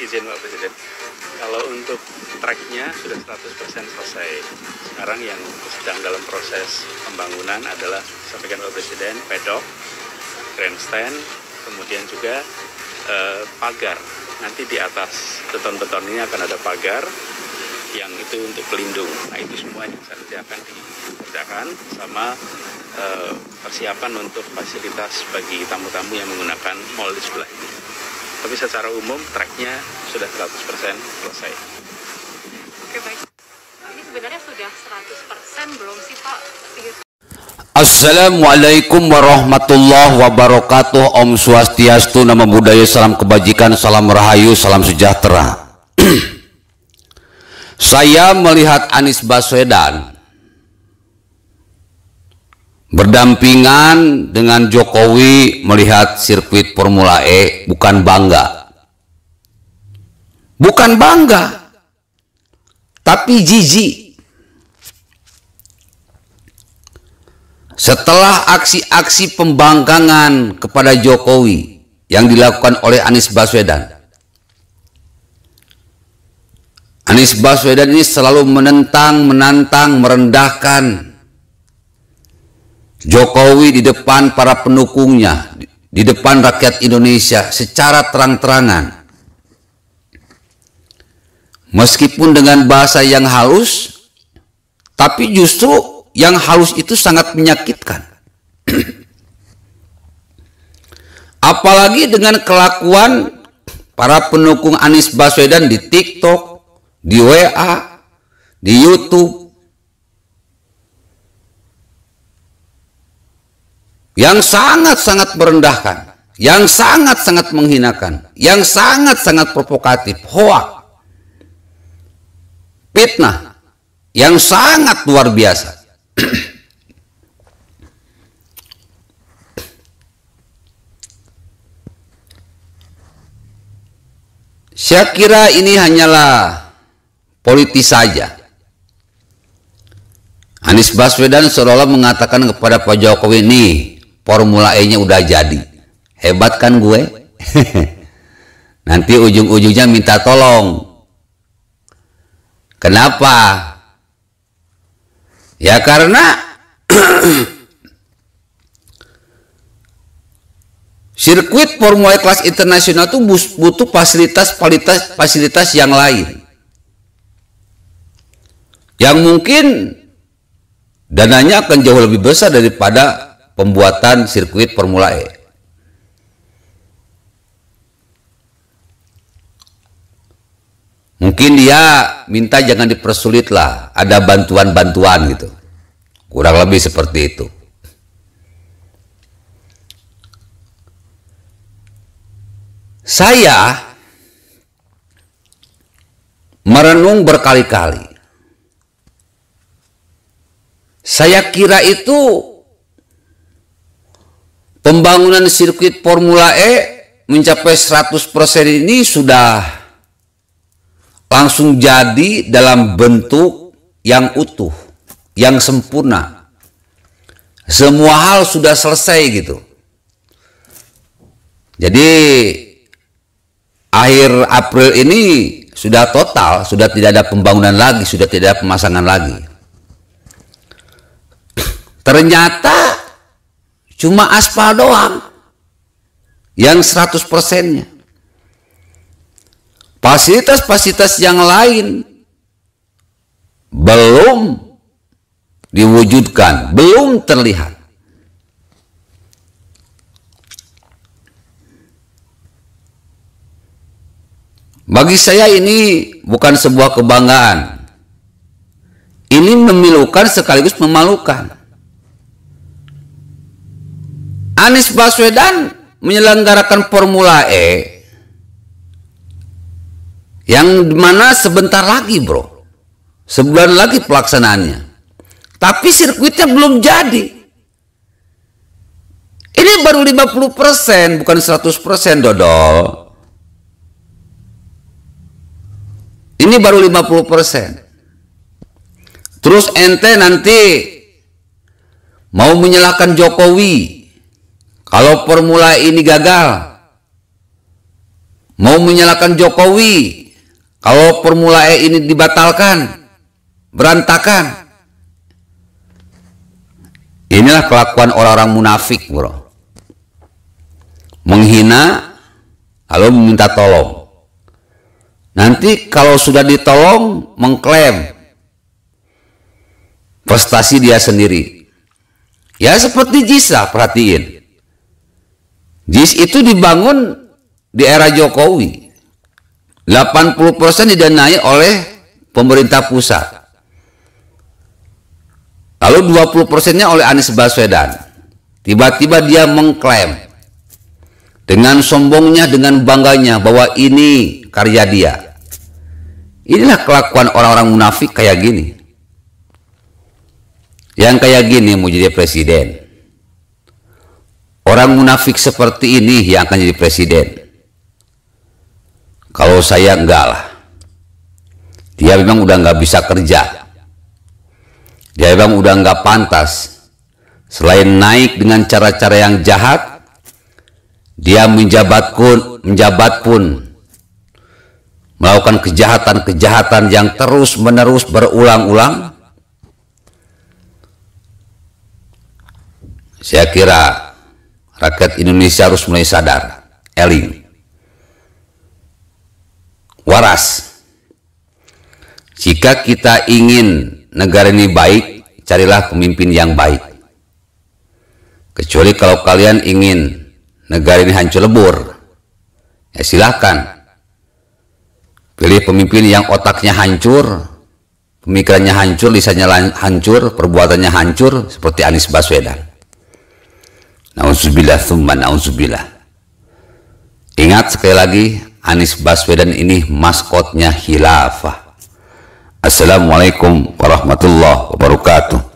izin Pak Presiden kalau untuk tracknya sudah 100% selesai sekarang yang sedang dalam proses pembangunan adalah sampaikan Pak Presiden pedok grandstand kemudian juga eh, pagar nanti di atas beton-beton ini akan ada pagar yang itu untuk pelindung. Nah itu semua yang nanti akan dikerjakan sama eh, persiapan untuk fasilitas bagi tamu-tamu yang menggunakan mall di sebelah ini tapi secara umum tracknya sudah 100% selesai. Oke baik. Ini sebenarnya sudah 100% belum sih Pak? Assalamualaikum warahmatullahi wabarakatuh Om Swastiastu, Nama Budaya, Salam Kebajikan, Salam Rahayu, Salam Sejahtera Saya melihat Anies Baswedan Berdampingan dengan Jokowi melihat sirkuit Formula E bukan bangga. Bukan bangga. Tapi jijik. Setelah aksi-aksi pembangkangan kepada Jokowi yang dilakukan oleh Anies Baswedan. Anies Baswedan ini selalu menentang, menantang, merendahkan Jokowi di depan para pendukungnya, di depan rakyat Indonesia secara terang-terangan. Meskipun dengan bahasa yang halus, tapi justru yang halus itu sangat menyakitkan. Apalagi dengan kelakuan para pendukung Anies Baswedan di TikTok, di WA, di YouTube, yang sangat-sangat merendahkan, yang sangat-sangat menghinakan, yang sangat-sangat provokatif, hoak, fitnah, yang sangat luar biasa. Saya kira ini hanyalah politis saja. Anies Baswedan seolah-olah mengatakan kepada Pak Jokowi, ini. Formula E-nya udah jadi. Hebat kan gue? Nanti ujung-ujungnya minta tolong. Kenapa? Ya karena sirkuit Formula E kelas internasional itu butuh fasilitas fasilitas fasilitas yang lain. Yang mungkin dananya akan jauh lebih besar daripada pembuatan sirkuit Formula E. Mungkin dia minta jangan dipersulit lah, ada bantuan-bantuan gitu. Kurang lebih seperti itu. Saya merenung berkali-kali. Saya kira itu pembangunan sirkuit Formula E mencapai 100% ini sudah langsung jadi dalam bentuk yang utuh, yang sempurna. Semua hal sudah selesai gitu. Jadi akhir April ini sudah total, sudah tidak ada pembangunan lagi, sudah tidak ada pemasangan lagi. Ternyata Cuma aspal doang. Yang 100 persennya. Fasilitas-fasilitas yang lain belum diwujudkan, belum terlihat. Bagi saya ini bukan sebuah kebanggaan. Ini memilukan sekaligus memalukan. Anies Baswedan menyelenggarakan Formula E yang mana sebentar lagi bro sebulan lagi pelaksanaannya tapi sirkuitnya belum jadi ini baru 50% bukan 100% dodol ini baru 50% terus ente nanti mau menyalahkan Jokowi kalau formula e ini gagal, mau menyalahkan Jokowi, kalau formula E ini dibatalkan, berantakan. Inilah kelakuan orang-orang munafik, bro. Menghina, lalu meminta tolong. Nanti kalau sudah ditolong, mengklaim prestasi dia sendiri. Ya seperti Jisa, perhatiin. JIS itu dibangun di era Jokowi. 80% didanai oleh pemerintah pusat. Lalu 20%-nya oleh Anies Baswedan. Tiba-tiba dia mengklaim dengan sombongnya, dengan bangganya bahwa ini karya dia. Inilah kelakuan orang-orang munafik kayak gini. Yang kayak gini mau jadi presiden orang munafik seperti ini yang akan jadi presiden. Kalau saya enggak lah. Dia memang udah enggak bisa kerja. Dia memang udah enggak pantas. Selain naik dengan cara-cara yang jahat, dia menjabat pun, menjabat pun melakukan kejahatan-kejahatan yang terus-menerus berulang-ulang. Saya kira Rakyat Indonesia harus mulai sadar, eling, waras. Jika kita ingin negara ini baik, carilah pemimpin yang baik. Kecuali kalau kalian ingin negara ini hancur lebur, ya silahkan. Pilih pemimpin yang otaknya hancur, pemikirannya hancur, lisannya hancur, perbuatannya hancur, seperti Anies Baswedan. Nauzubillah thumma nauzubillah. Ingat sekali lagi, Anies Baswedan ini maskotnya khilafah. Assalamualaikum warahmatullahi wabarakatuh.